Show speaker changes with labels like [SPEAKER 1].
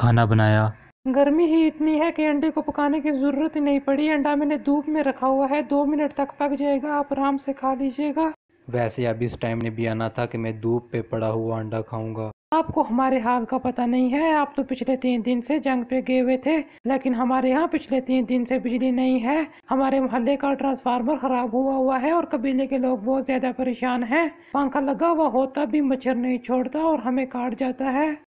[SPEAKER 1] खाना बनाया
[SPEAKER 2] गर्मी ही इतनी है कि अंडे को पकाने की ज़रूरत ही नहीं पड़ी अंडा मैंने धूप में रखा हुआ है दो मिनट तक पक जाएगा आप आराम से खा लीजिएगा
[SPEAKER 3] वैसे अब इस टाइम ने भी आना था कि मैं धूप पे पड़ा हुआ अंडा खाऊंगा
[SPEAKER 2] आपको हमारे हाल का पता नहीं है आप तो पिछले तीन दिन से जंग पे गए हुए थे लेकिन हमारे यहाँ पिछले तीन दिन से बिजली नहीं है हमारे मोहल्ले का ट्रांसफार्मर खराब हुआ हुआ है और कबीले के लोग बहुत ज्यादा परेशान हैं पंखा लगा हुआ होता भी मच्छर नहीं छोड़ता और हमें काट जाता है